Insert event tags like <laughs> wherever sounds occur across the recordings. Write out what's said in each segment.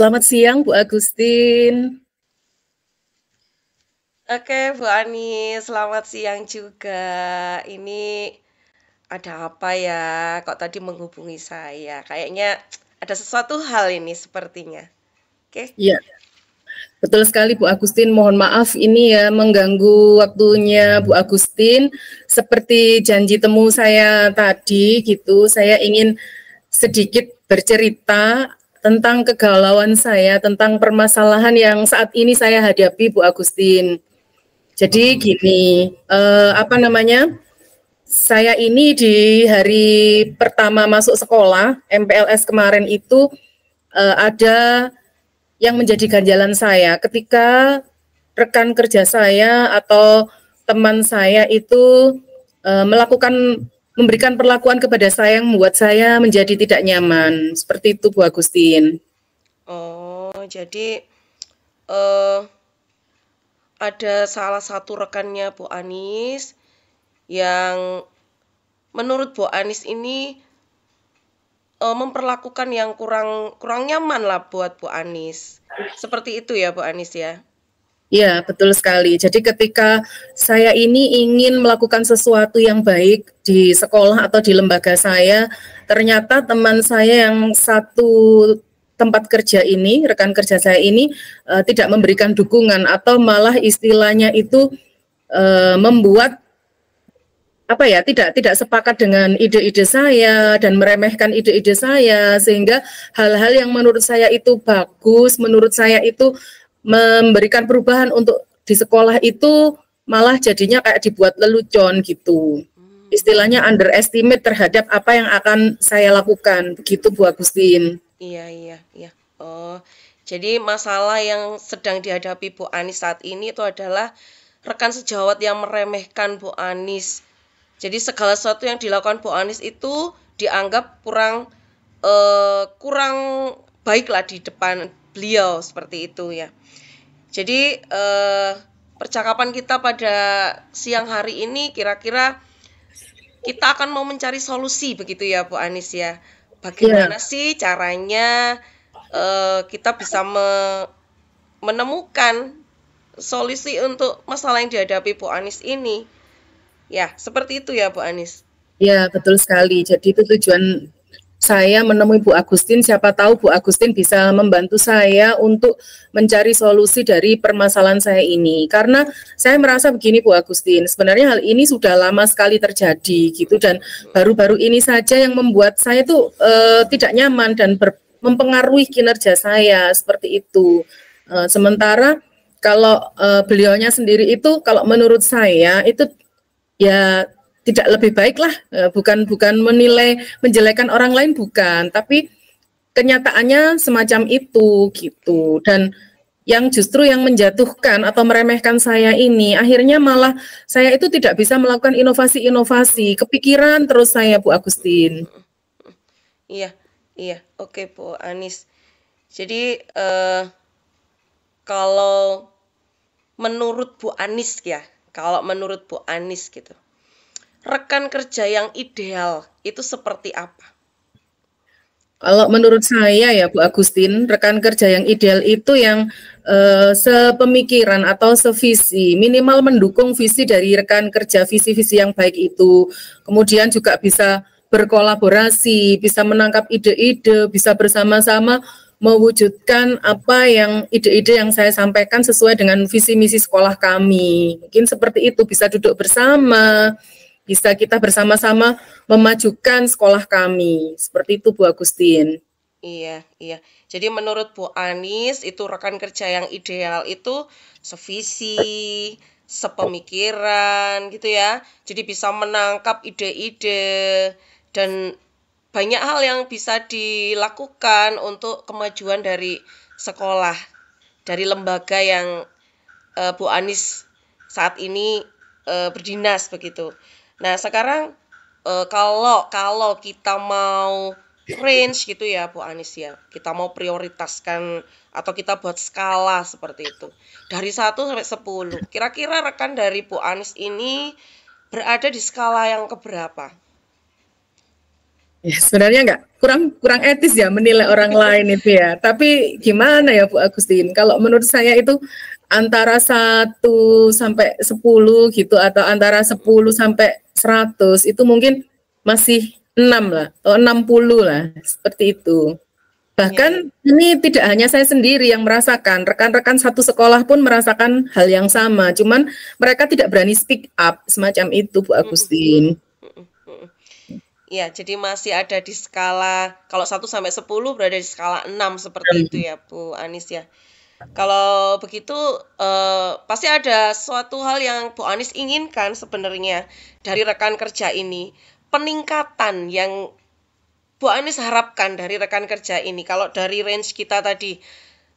Selamat siang Bu Agustin. Oke Bu Ani, selamat siang juga. Ini ada apa ya? Kok tadi menghubungi saya? Kayaknya ada sesuatu hal ini sepertinya. Oke? Iya. Betul sekali Bu Agustin, mohon maaf ini ya mengganggu waktunya Bu Agustin. Seperti janji temu saya tadi gitu, saya ingin sedikit bercerita tentang kegalauan saya, tentang permasalahan yang saat ini saya hadapi, Bu Agustin. Jadi hmm. gini, uh, apa namanya? Saya ini di hari pertama masuk sekolah MPLS kemarin itu uh, ada yang menjadi ganjalan saya ketika rekan kerja saya atau teman saya itu uh, melakukan memberikan perlakuan kepada saya yang membuat saya menjadi tidak nyaman. Seperti itu Bu Agustin. Oh, jadi uh, ada salah satu rekannya Bu Anis yang menurut Bu Anis ini uh, memperlakukan yang kurang kurang nyaman lah buat Bu Anis. Seperti itu ya Bu Anis ya. Ya, betul sekali. Jadi ketika saya ini ingin melakukan sesuatu yang baik di sekolah atau di lembaga saya, ternyata teman saya yang satu tempat kerja ini, rekan kerja saya ini uh, tidak memberikan dukungan atau malah istilahnya itu uh, membuat apa ya tidak tidak sepakat dengan ide-ide saya dan meremehkan ide-ide saya sehingga hal-hal yang menurut saya itu bagus menurut saya itu memberikan perubahan untuk di sekolah itu malah jadinya kayak dibuat lelucon gitu. Hmm. Istilahnya underestimate terhadap apa yang akan saya lakukan. Begitu Bu Agustin. Iya, iya, iya. Oh, jadi masalah yang sedang dihadapi Bu Anis saat ini itu adalah rekan sejawat yang meremehkan Bu Anis. Jadi segala sesuatu yang dilakukan Bu Anis itu dianggap kurang eh, kurang baiklah di depan beliau seperti itu ya. Jadi eh, percakapan kita pada siang hari ini kira-kira kita akan mau mencari solusi begitu ya Bu Anis ya. Bagaimana yeah. sih caranya eh, kita bisa me menemukan solusi untuk masalah yang dihadapi Bu Anis ini? Ya, seperti itu ya Bu Anis. Ya, betul sekali. Jadi itu tujuan saya menemui Bu Agustin, siapa tahu Bu Agustin bisa membantu saya untuk mencari solusi dari permasalahan saya ini. Karena saya merasa begini Bu Agustin, sebenarnya hal ini sudah lama sekali terjadi gitu dan baru-baru ini saja yang membuat saya tuh uh, tidak nyaman dan ber mempengaruhi kinerja saya seperti itu. Uh, sementara kalau uh, beliaunya sendiri itu kalau menurut saya itu ya tidak lebih baik lah e, bukan bukan menilai menjelekan orang lain bukan tapi kenyataannya semacam itu gitu dan yang justru yang menjatuhkan atau meremehkan saya ini akhirnya malah saya itu tidak bisa melakukan inovasi-inovasi kepikiran terus saya Bu Agustin iya iya oke Bu Anis jadi eh, kalau menurut Bu Anis ya kalau menurut Bu Anis gitu rekan kerja yang ideal itu seperti apa? Kalau menurut saya ya Bu Agustin, rekan kerja yang ideal itu yang uh, sepemikiran atau sevisi, minimal mendukung visi dari rekan kerja, visi-visi yang baik itu. Kemudian juga bisa berkolaborasi, bisa menangkap ide-ide, bisa bersama-sama mewujudkan apa yang ide-ide yang saya sampaikan sesuai dengan visi misi sekolah kami. Mungkin seperti itu bisa duduk bersama, bisa kita bersama-sama memajukan sekolah kami. Seperti itu Bu Agustin. Iya, iya. Jadi menurut Bu Anis itu rekan kerja yang ideal itu sevisi, sepemikiran gitu ya. Jadi bisa menangkap ide-ide dan banyak hal yang bisa dilakukan untuk kemajuan dari sekolah, dari lembaga yang uh, Bu Anis saat ini uh, berdinas begitu. Nah, sekarang uh, kalau kalau kita mau range gitu ya Bu Anis ya. Kita mau prioritaskan atau kita buat skala seperti itu. Dari 1 sampai 10. Kira-kira rekan dari Bu Anis ini berada di skala yang keberapa? Ya, sebenarnya enggak kurang kurang etis ya menilai orang lain itu ya. Tapi gimana ya Bu Agustin? Kalau menurut saya itu antara 1 sampai 10 gitu atau antara 10 sampai 100 itu mungkin masih 6 lah atau 60 lah seperti itu. Bahkan ya. ini tidak hanya saya sendiri yang merasakan, rekan-rekan satu sekolah pun merasakan hal yang sama. Cuman mereka tidak berani speak up semacam itu Bu Agustin. Ya, jadi masih ada di skala kalau 1 sampai 10 berada di skala 6 seperti itu ya Bu Anis ya. Kalau begitu eh, pasti ada suatu hal yang Bu Anies inginkan sebenarnya dari rekan kerja ini peningkatan yang Bu Anies harapkan dari rekan kerja ini. Kalau dari range kita tadi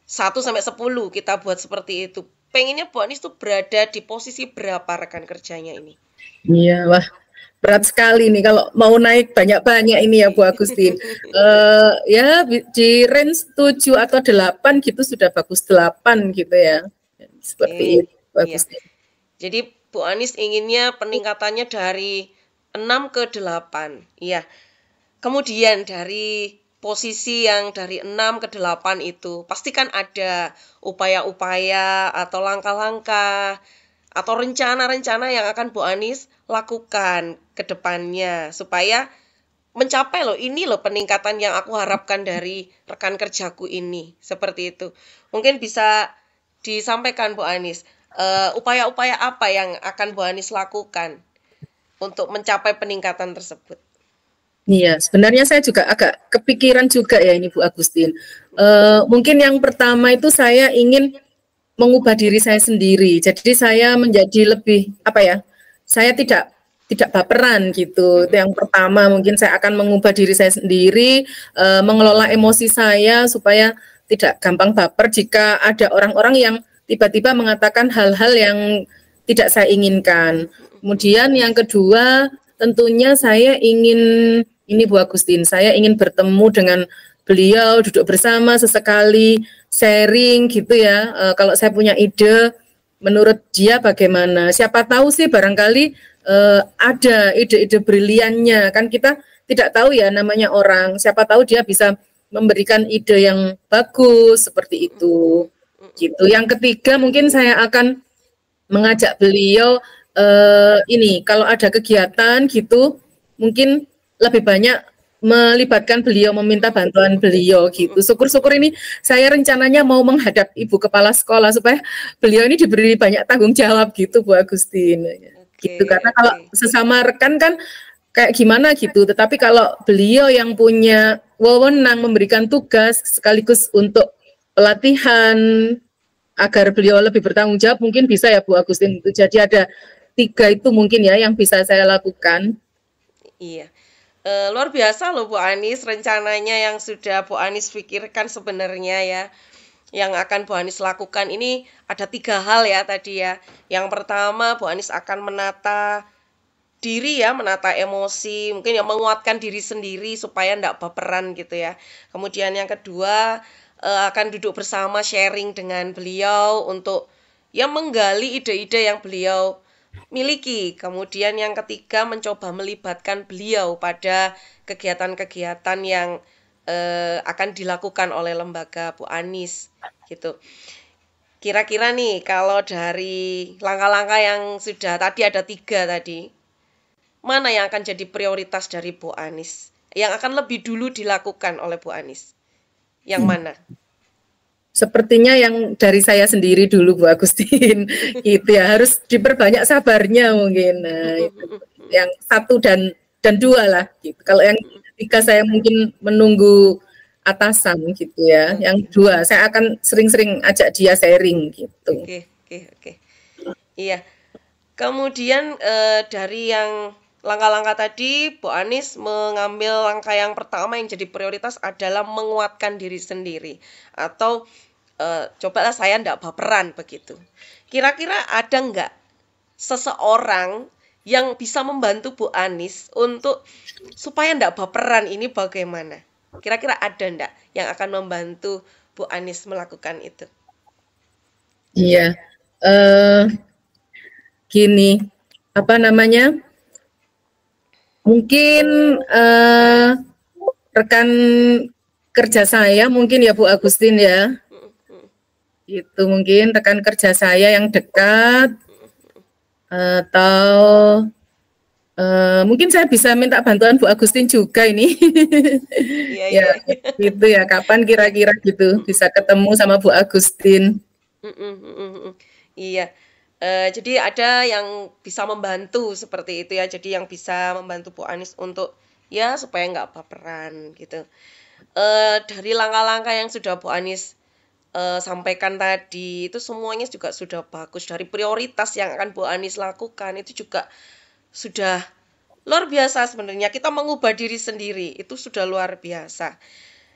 1 sampai 10 kita buat seperti itu. Pengennya Bu Anies itu berada di posisi berapa rekan kerjanya ini? Iya, wah berat sekali nih kalau mau naik banyak-banyak ini ya Bu Agustin. uh, <laughs> eh, ya di range 7 atau 8 gitu sudah bagus 8 gitu ya. Seperti okay. Iya, itu Bu Agustin. Iya. Jadi Bu Anis inginnya peningkatannya dari 6 ke 8. Iya. Kemudian dari posisi yang dari 6 ke 8 itu pastikan ada upaya-upaya atau langkah-langkah atau rencana-rencana yang akan Bu Anies lakukan ke depannya supaya mencapai loh ini loh peningkatan yang aku harapkan dari rekan kerjaku ini seperti itu mungkin bisa disampaikan Bu Anies upaya eh, upaya-upaya apa yang akan Bu Anies lakukan untuk mencapai peningkatan tersebut Iya, sebenarnya saya juga agak kepikiran juga ya ini Bu Agustin. Uh, mungkin yang pertama itu saya ingin mengubah diri saya sendiri. Jadi saya menjadi lebih apa ya? Saya tidak tidak baperan gitu. Itu hmm. yang pertama mungkin saya akan mengubah diri saya sendiri, e, mengelola emosi saya supaya tidak gampang baper jika ada orang-orang yang tiba-tiba mengatakan hal-hal yang tidak saya inginkan. Kemudian yang kedua, tentunya saya ingin ini Bu Agustin, saya ingin bertemu dengan beliau, duduk bersama sesekali sharing gitu ya. E, kalau saya punya ide, menurut dia bagaimana? Siapa tahu sih barangkali e, ada ide-ide briliannya kan kita tidak tahu ya namanya orang. Siapa tahu dia bisa memberikan ide yang bagus seperti itu. Gitu. Yang ketiga mungkin saya akan mengajak beliau e, ini kalau ada kegiatan gitu mungkin lebih banyak melibatkan beliau, meminta bantuan beliau gitu. Syukur-syukur ini saya rencananya mau menghadap ibu kepala sekolah supaya beliau ini diberi banyak tanggung jawab gitu Bu Agustin. Okay, gitu karena kalau sesama rekan kan kayak gimana gitu. Tetapi kalau beliau yang punya wewenang memberikan tugas sekaligus untuk pelatihan agar beliau lebih bertanggung jawab mungkin bisa ya Bu Agustin. Jadi ada tiga itu mungkin ya yang bisa saya lakukan. Iya e, luar biasa loh Bu Anis rencananya yang sudah Bu Anis pikirkan sebenarnya ya yang akan Bu Anis lakukan ini ada tiga hal ya tadi ya yang pertama Bu Anis akan menata diri ya menata emosi mungkin yang menguatkan diri sendiri supaya tidak baperan gitu ya kemudian yang kedua e, akan duduk bersama sharing dengan beliau untuk yang menggali ide-ide yang beliau miliki. Kemudian yang ketiga mencoba melibatkan beliau pada kegiatan-kegiatan yang eh, akan dilakukan oleh lembaga Bu Anis gitu. Kira-kira nih kalau dari langkah-langkah yang sudah tadi ada tiga tadi, mana yang akan jadi prioritas dari Bu Anis? Yang akan lebih dulu dilakukan oleh Bu Anis? Yang hmm. mana? Hmm. Sepertinya yang dari saya sendiri dulu Bu Agustin <laughs> itu ya harus diperbanyak sabarnya mungkin. Nah, itu. yang satu dan dan dua lah gitu. Kalau yang tiga saya mungkin menunggu atasan gitu ya. Yang dua saya akan sering-sering ajak dia sharing gitu. Oke, oke, oke. Iya. Kemudian eh, dari yang langkah-langkah tadi, Bu Anies mengambil langkah yang pertama yang jadi prioritas adalah menguatkan diri sendiri atau e, cobalah saya tidak baperan begitu. Kira-kira ada nggak seseorang yang bisa membantu Bu Anies untuk supaya tidak baperan ini bagaimana? Kira-kira ada ndak yang akan membantu Bu Anies melakukan itu? Iya, uh, gini apa namanya? Mungkin uh, rekan kerja saya mungkin ya Bu Agustin ya. Itu mungkin rekan kerja saya yang dekat atau uh, mungkin saya bisa minta bantuan Bu Agustin juga ini. Iya, <laughs> ya, iya. gitu ya. Kapan kira-kira gitu bisa ketemu sama Bu Agustin? iya. Eh, jadi ada yang bisa membantu seperti itu ya. Jadi yang bisa membantu Bu Anis untuk ya supaya nggak baperan gitu. Uh, dari langkah-langkah yang sudah Bu Anis uh, sampaikan tadi itu semuanya juga sudah bagus. Dari prioritas yang akan Bu Anis lakukan itu juga sudah luar biasa sebenarnya. Kita mengubah diri sendiri itu sudah luar biasa.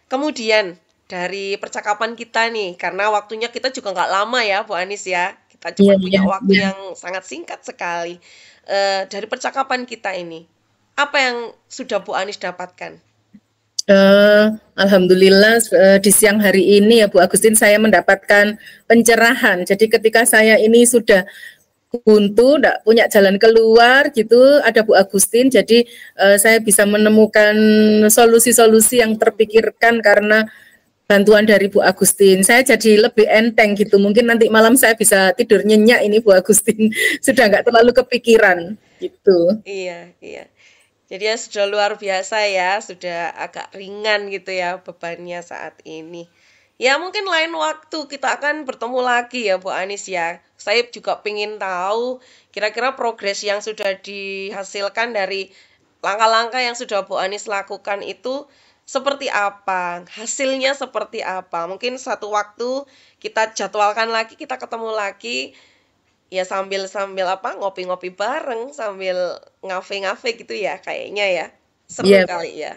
Kemudian dari percakapan kita nih, karena waktunya kita juga nggak lama ya Bu Anis ya kita cuma yeah, punya yeah, waktu yeah. yang sangat singkat sekali. Uh, dari percakapan kita ini, apa yang sudah Bu Anis dapatkan? Uh, Alhamdulillah uh, di siang hari ini ya Bu Agustin saya mendapatkan pencerahan. Jadi ketika saya ini sudah buntu, tidak punya jalan keluar gitu, ada Bu Agustin. Jadi uh, saya bisa menemukan solusi-solusi yang terpikirkan karena bantuan dari Bu Agustin. Saya jadi lebih enteng gitu. Mungkin nanti malam saya bisa tidur nyenyak ini Bu Agustin. <laughs> Sudah nggak terlalu kepikiran gitu. Iya, iya. Jadi ya sudah luar biasa ya, sudah agak ringan gitu ya bebannya saat ini. Ya mungkin lain waktu kita akan bertemu lagi ya Bu Anis ya. Saya juga ingin tahu kira-kira progres yang sudah dihasilkan dari langkah-langkah yang sudah Bu Anis lakukan itu seperti apa, hasilnya seperti apa. Mungkin satu waktu kita jadwalkan lagi, kita ketemu lagi ya sambil sambil apa ngopi-ngopi bareng sambil ngafe-ngafe gitu ya kayaknya ya seru ya, kali ya.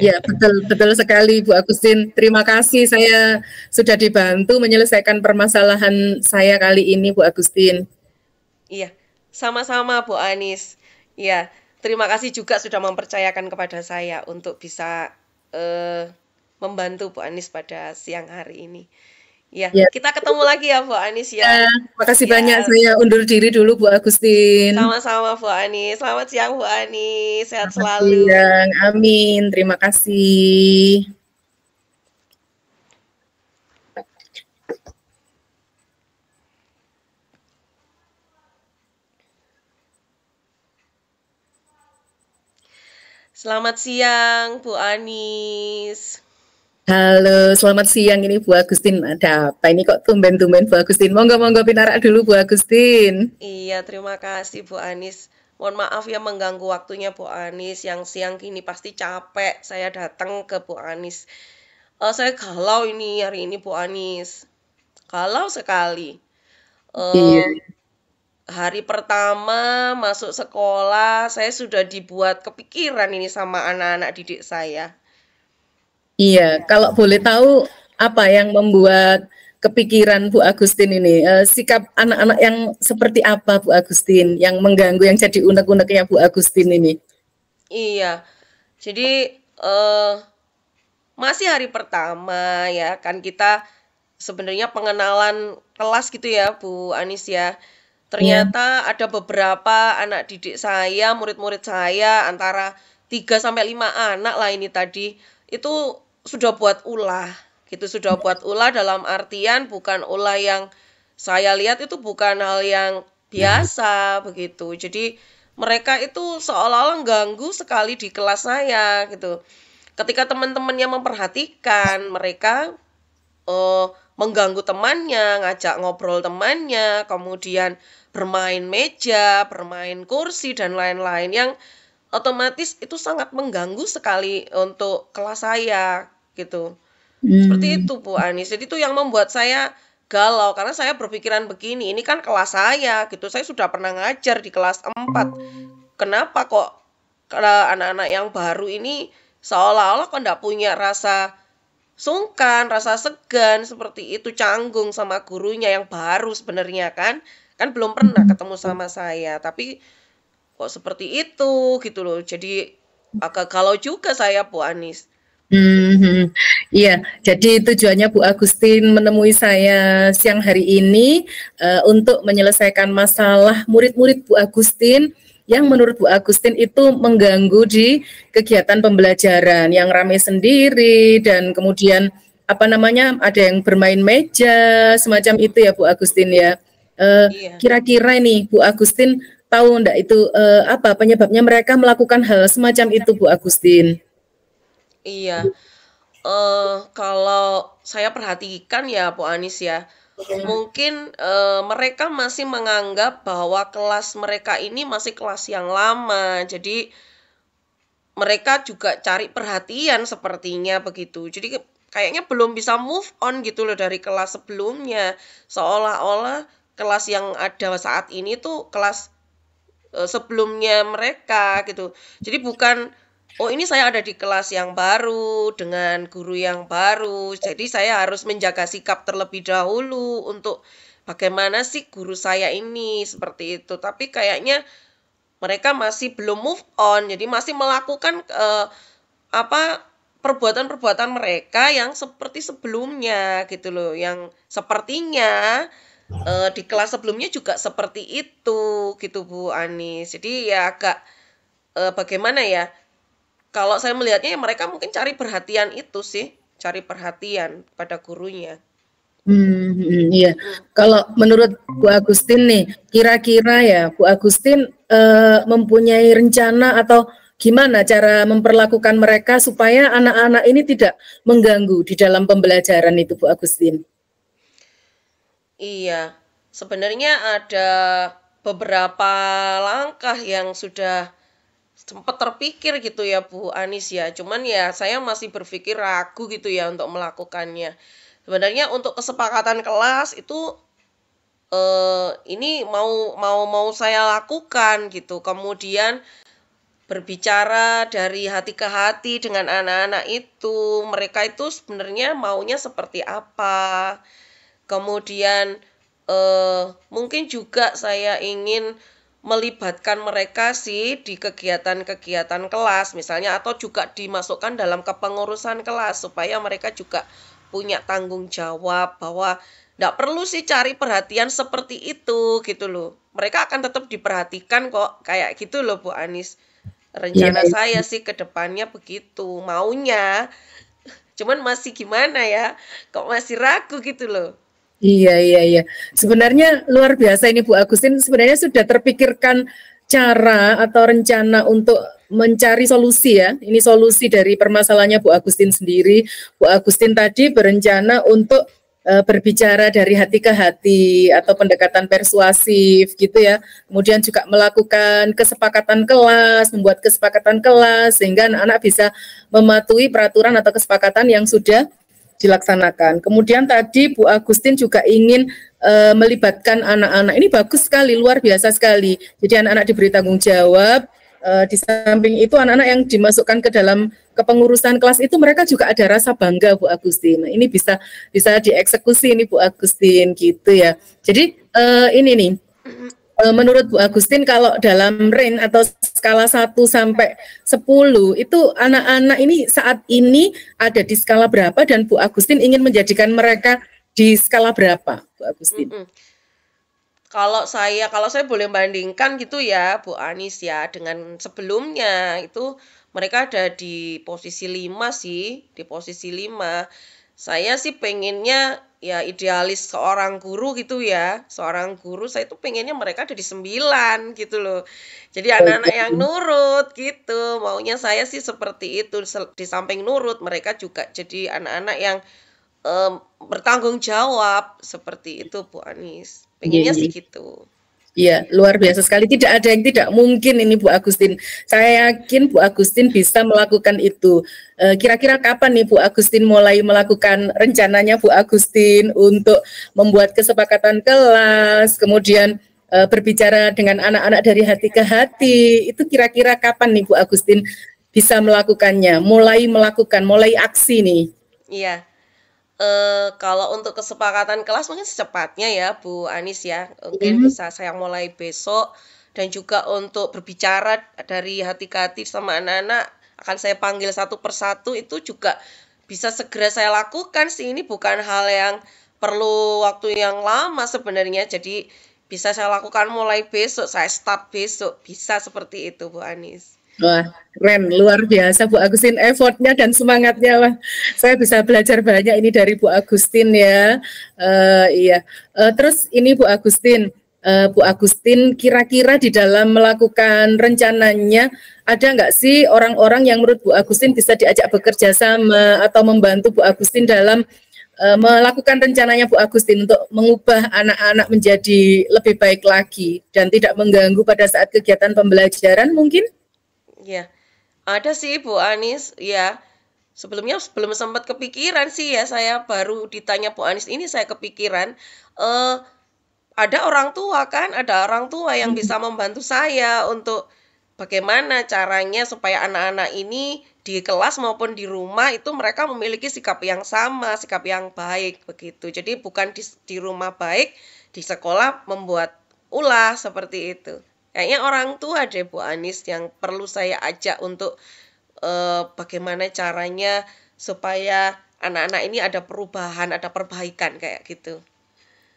Ya <laughs> betul betul sekali Bu Agustin. Terima kasih saya sudah dibantu menyelesaikan permasalahan saya kali ini Bu Agustin. Iya sama-sama Bu Anis. Ya terima kasih juga sudah mempercayakan kepada saya untuk bisa eh, membantu Bu Anis pada siang hari ini. Ya, ya. kita ketemu lagi ya Bu Anis ya. ya kasih ya. banyak saya undur diri dulu Bu Agustin. Sama-sama Bu Anis. Selamat siang Bu Anis. Sehat Selamat selalu. Siang. Amin. Terima kasih. Selamat siang Bu Anis. Halo, selamat siang. Ini Bu Agustin. Ada apa ini kok tumben-tumben Bu Agustin? Monggo monggo pinarak dulu Bu Agustin. Iya, terima kasih Bu Anis. Mohon maaf ya mengganggu waktunya Bu Anis. Yang siang gini pasti capek saya datang ke Bu Anis. Uh, saya galau ini hari ini Bu Anis. Galau sekali. Uh, iya hari pertama masuk sekolah saya sudah dibuat kepikiran ini sama anak-anak didik saya. Iya, iya. kalau boleh tahu apa yang membuat kepikiran Bu Agustin ini eh, sikap anak-anak yang seperti apa Bu Agustin yang mengganggu yang jadi unek-uneknya Bu Agustin ini? Iya, jadi uh, masih hari pertama ya kan kita sebenarnya pengenalan kelas gitu ya Bu Anis ya Iya. Ternyata yeah. ada beberapa anak didik saya, murid-murid saya antara 3 sampai 5 anak lah ini tadi itu sudah buat ulah. Gitu sudah buat ulah dalam artian bukan ulah yang saya lihat itu bukan hal yang biasa begitu. Jadi mereka itu seolah-olah ganggu sekali di kelas saya gitu. Ketika teman-temannya memperhatikan mereka uh, mengganggu temannya, ngajak ngobrol temannya, kemudian bermain meja, bermain kursi dan lain-lain yang otomatis itu sangat mengganggu sekali untuk kelas saya gitu. Hmm. Seperti itu Bu Anis. Jadi itu yang membuat saya galau karena saya berpikiran begini, ini kan kelas saya gitu. Saya sudah pernah ngajar di kelas 4. Kenapa kok anak-anak yang baru ini seolah-olah kok tidak punya rasa sungkan, rasa segan seperti itu canggung sama gurunya yang baru sebenarnya kan. Kan belum pernah ketemu sama saya, tapi kok seperti itu gitu loh. Jadi agak kalau juga saya Bu Anis. Hmm, iya. Jadi tujuannya Bu Agustin menemui saya siang hari ini uh, untuk menyelesaikan masalah murid-murid Bu Agustin yang menurut Bu Agustin itu mengganggu di kegiatan pembelajaran yang ramai sendiri dan kemudian apa namanya ada yang bermain meja semacam itu ya Bu Agustin ya. Eh, iya. Kira-kira uh, iya. nih Bu Agustin tahu enggak itu uh, apa penyebabnya mereka melakukan hal semacam itu Bu Agustin? Iya. Uh, kalau saya perhatikan ya Bu Anis ya, mungkin e, mereka masih menganggap bahwa kelas mereka ini masih kelas yang lama. Jadi mereka juga cari perhatian sepertinya begitu. Jadi kayaknya belum bisa move on gitu loh dari kelas sebelumnya. Seolah-olah kelas yang ada saat ini tuh kelas e, sebelumnya mereka gitu. Jadi bukan oh ini saya ada di kelas yang baru dengan guru yang baru jadi saya harus menjaga sikap terlebih dahulu untuk bagaimana sih guru saya ini seperti itu tapi kayaknya mereka masih belum move on jadi masih melakukan uh, apa perbuatan-perbuatan mereka yang seperti sebelumnya gitu loh yang sepertinya eh, di kelas sebelumnya juga seperti itu gitu Bu Anis jadi ya agak eh, bagaimana ya kalau saya melihatnya ya mereka mungkin cari perhatian itu sih, cari perhatian pada gurunya. Hmm, iya. Kalau menurut Bu Agustin nih, kira-kira ya Bu Agustin eh, mempunyai rencana atau gimana cara memperlakukan mereka supaya anak-anak ini tidak mengganggu di dalam pembelajaran itu Bu Agustin? Iya, sebenarnya ada beberapa langkah yang sudah sempat terpikir gitu ya Bu Anis ya. Cuman ya saya masih berpikir ragu gitu ya untuk melakukannya. Sebenarnya untuk kesepakatan kelas itu eh, ini mau mau mau saya lakukan gitu. Kemudian berbicara dari hati ke hati dengan anak-anak itu, mereka itu sebenarnya maunya seperti apa. Kemudian eh, mungkin juga saya ingin melibatkan mereka sih di kegiatan-kegiatan kelas misalnya atau juga dimasukkan dalam kepengurusan kelas supaya mereka juga punya tanggung jawab bahwa tidak perlu sih cari perhatian seperti itu gitu loh mereka akan tetap diperhatikan kok kayak gitu loh Bu Anis rencana ya, saya sih kedepannya begitu maunya <laughs> cuman masih gimana ya kok masih ragu gitu loh Iya iya iya. Sebenarnya luar biasa ini Bu Agustin. Sebenarnya sudah terpikirkan cara atau rencana untuk mencari solusi ya. Ini solusi dari permasalahannya Bu Agustin sendiri. Bu Agustin tadi berencana untuk e, berbicara dari hati ke hati atau pendekatan persuasif gitu ya. Kemudian juga melakukan kesepakatan kelas, membuat kesepakatan kelas sehingga anak-anak bisa mematuhi peraturan atau kesepakatan yang sudah dilaksanakan. Kemudian tadi Bu Agustin juga ingin e, melibatkan anak-anak. Ini bagus sekali, luar biasa sekali. Jadi anak-anak diberi tanggung jawab. E, di samping itu anak-anak yang dimasukkan ke dalam kepengurusan kelas itu mereka juga ada rasa bangga Bu Agustin. Nah, ini bisa bisa dieksekusi ini Bu Agustin gitu ya. Jadi e, ini nih Eh, menurut Bu Agustin kalau dalam range atau skala 1 sampai 10 itu anak-anak ini saat ini ada di skala berapa dan Bu Agustin ingin menjadikan mereka di skala berapa Bu Agustin? Mm -hmm. Kalau saya kalau saya boleh bandingkan gitu ya Bu Anis ya dengan sebelumnya itu mereka ada di posisi 5 sih, di posisi 5 saya sih pengennya ya idealis seorang guru gitu ya seorang guru saya tuh pengennya mereka ada di sembilan gitu loh jadi oh, anak-anak iya. yang nurut gitu maunya saya sih seperti itu di samping nurut mereka juga jadi anak-anak yang um, bertanggung jawab seperti itu Bu Anis pengennya iya, iya. sih gitu Iya, luar biasa sekali. Tidak ada yang tidak mungkin ini Bu Agustin. Saya yakin Bu Agustin bisa melakukan itu. E, kira-kira kapan nih Bu Agustin mulai melakukan rencananya Bu Agustin untuk membuat kesepakatan kelas, kemudian e, berbicara dengan anak-anak dari hati ke hati. Itu kira-kira kapan nih Bu Agustin bisa melakukannya? Mulai melakukan, mulai aksi nih. Iya, Eh, kalau untuk kesepakatan kelas mungkin secepatnya ya Bu Anis ya mungkin mm -hmm. bisa saya mulai besok dan juga untuk berbicara dari hati ke hati sama anak-anak akan saya panggil satu persatu itu juga bisa segera saya lakukan sih ini bukan hal yang perlu waktu yang lama sebenarnya jadi bisa saya lakukan mulai besok saya start besok bisa seperti itu Bu Anis. Wah, keren, luar biasa Bu Agustin effortnya dan semangatnya. Wah, saya bisa belajar banyak ini dari Bu Agustin ya. Uh, iya. Uh, terus ini Bu Agustin, uh, Bu Agustin kira-kira di dalam melakukan rencananya ada nggak sih orang-orang yang menurut Bu Agustin bisa diajak bekerja sama atau membantu Bu Agustin dalam uh, melakukan rencananya Bu Agustin untuk mengubah anak-anak menjadi lebih baik lagi dan tidak mengganggu pada saat kegiatan pembelajaran mungkin? ya ada sih Bu Anis ya sebelumnya belum sempat kepikiran sih ya saya baru ditanya Bu Anis ini saya kepikiran eh ada orang tua kan ada orang tua yang bisa membantu saya untuk bagaimana caranya supaya anak-anak ini di kelas maupun di rumah itu mereka memiliki sikap yang sama, sikap yang baik begitu. Jadi bukan di, di rumah baik, di sekolah membuat ulah seperti itu. Kayaknya orang tua deh Bu Anis yang perlu saya ajak untuk uh, bagaimana caranya supaya anak-anak ini ada perubahan, ada perbaikan kayak gitu.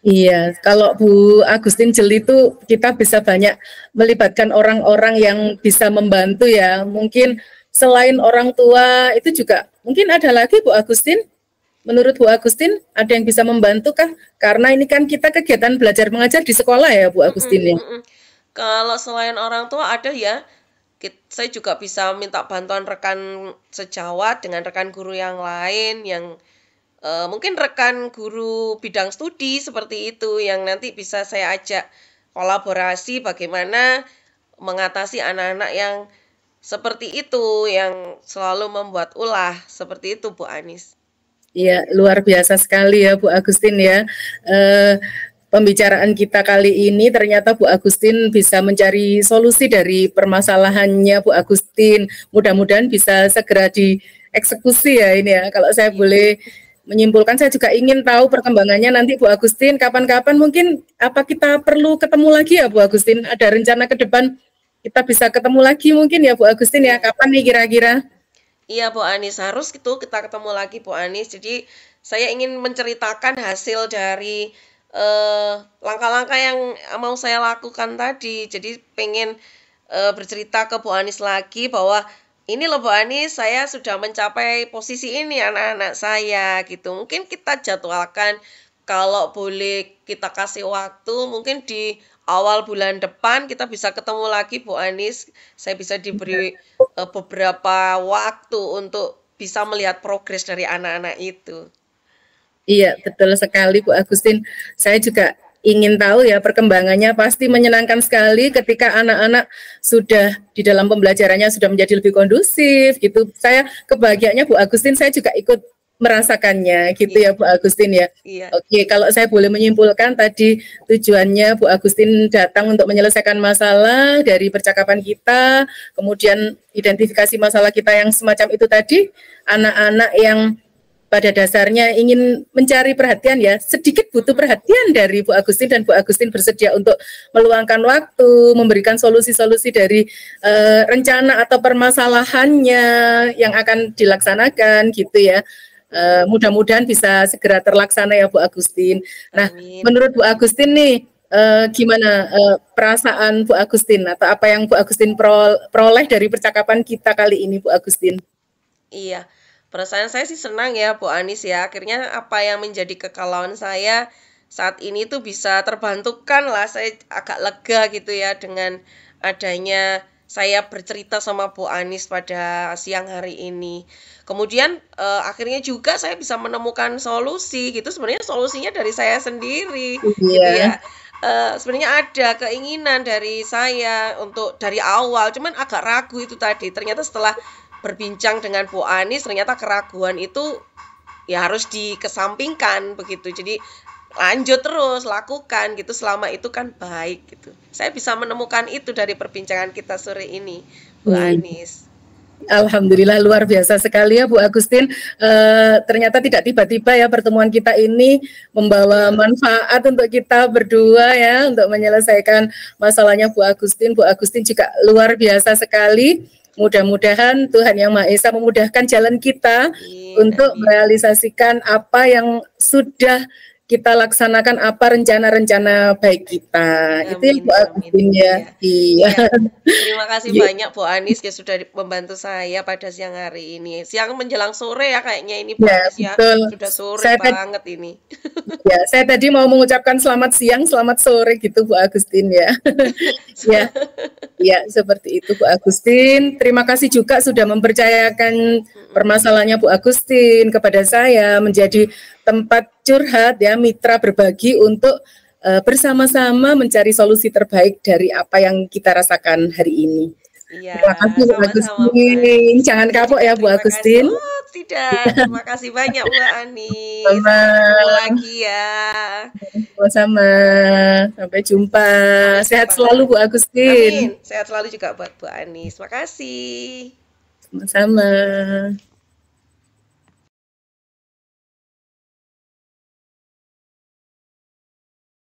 Iya, kalau Bu Agustin Jeli itu kita bisa banyak melibatkan orang-orang yang bisa membantu ya. Mungkin selain orang tua itu juga mungkin ada lagi Bu Agustin. Menurut Bu Agustin ada yang bisa membantu kah? Karena ini kan kita kegiatan belajar mengajar di sekolah ya Bu Agustin mm -hmm. ya. Kalau selain orang tua ada ya, saya juga bisa minta bantuan rekan sejawat dengan rekan guru yang lain yang uh, mungkin rekan guru bidang studi seperti itu yang nanti bisa saya ajak kolaborasi bagaimana mengatasi anak-anak yang seperti itu yang selalu membuat ulah seperti itu Bu Anis. Iya, luar biasa sekali ya Bu Agustin ya. Uh, pembicaraan kita kali ini ternyata Bu Agustin bisa mencari solusi dari permasalahannya Bu Agustin. Mudah-mudahan bisa segera dieksekusi ya ini ya. Kalau saya iya. boleh menyimpulkan saya juga ingin tahu perkembangannya nanti Bu Agustin kapan-kapan mungkin apa kita perlu ketemu lagi ya Bu Agustin? Ada rencana ke depan kita bisa ketemu lagi mungkin ya Bu Agustin ya kapan nih kira-kira? Iya Bu Anis harus gitu kita ketemu lagi Bu Anis. Jadi saya ingin menceritakan hasil dari Eh, langkah-langkah yang mau saya lakukan tadi. Jadi pengen uh, bercerita ke Bu Anis lagi bahwa ini loh Bu Anis, saya sudah mencapai posisi ini anak-anak saya gitu. Mungkin kita jadwalkan kalau boleh kita kasih waktu mungkin di awal bulan depan kita bisa ketemu lagi Bu Anis. Saya bisa diberi uh, beberapa waktu untuk bisa melihat progres dari anak-anak itu. Iya, betul sekali Bu Agustin. Saya juga ingin tahu ya perkembangannya pasti menyenangkan sekali ketika anak-anak sudah di dalam pembelajarannya sudah menjadi lebih kondusif gitu. Saya kebahagiaannya Bu Agustin saya juga ikut merasakannya gitu iya. ya Bu Agustin ya. Iya. Oke, kalau saya boleh menyimpulkan tadi tujuannya Bu Agustin datang untuk menyelesaikan masalah dari percakapan kita, kemudian identifikasi masalah kita yang semacam itu tadi, anak-anak yang pada dasarnya ingin mencari perhatian ya sedikit butuh perhatian dari Bu Agustin dan Bu Agustin bersedia untuk meluangkan waktu memberikan solusi-solusi dari uh, rencana atau permasalahannya yang akan dilaksanakan gitu ya uh, mudah-mudahan bisa segera terlaksana ya Bu Agustin. Nah Amin. menurut Bu Agustin nih uh, gimana uh, perasaan Bu Agustin atau apa yang Bu Agustin peroleh dari percakapan kita kali ini Bu Agustin? Iya. Perasaan saya sih senang ya Bu Anis ya. Akhirnya apa yang menjadi kekalauan saya saat ini tuh bisa terbantukan lah. Saya agak lega gitu ya dengan adanya saya bercerita sama Bu Anis pada siang hari ini. Kemudian uh, akhirnya juga saya bisa menemukan solusi gitu. Sebenarnya solusinya dari saya sendiri yeah. gitu ya. Uh, sebenarnya ada keinginan dari saya untuk dari awal, cuman agak ragu itu tadi. Ternyata setelah berbincang dengan Bu Anies ternyata keraguan itu ya harus dikesampingkan begitu. Jadi lanjut terus lakukan gitu selama itu kan baik gitu. Saya bisa menemukan itu dari perbincangan kita sore ini, Bu hmm. Anies. Alhamdulillah luar biasa sekali ya Bu Agustin. E, ternyata tidak tiba-tiba ya pertemuan kita ini membawa manfaat untuk kita berdua ya untuk menyelesaikan masalahnya Bu Agustin. Bu Agustin juga luar biasa sekali Mudah-mudahan Tuhan Yang Maha Esa memudahkan jalan kita yeah. untuk merealisasikan apa yang sudah kita laksanakan apa rencana-rencana baik kita. Amin, itu yang Bu Agustin ya. Iya. iya. iya. Terima kasih ya. banyak Bu Anis yang sudah membantu saya pada siang hari ini. Siang menjelang sore ya kayaknya ini Bu ya, Anis ya. Betul. Sudah sore saya banget ini. <laughs> ya, saya tadi mau mengucapkan selamat siang, selamat sore gitu Bu Agustin ya. <laughs> ya. Ya, seperti itu Bu Agustin. Terima kasih juga sudah mempercayakan permasalahannya Bu Agustin kepada saya menjadi tempat curhat ya mitra berbagi untuk uh, bersama-sama mencari solusi terbaik dari apa yang kita rasakan hari ini. Iya, terima kasih Bu Agustin. Jangan kapok ya Bu Agustin. Oh, tidak, terima kasih banyak Bu Ani. Sama. lagi ya. Sama-sama. Sampai jumpa. Sampai Sehat jumpa. selalu Bu Agustin. Amin. Sehat selalu juga buat Bu Ani. Terima kasih. Sama-sama.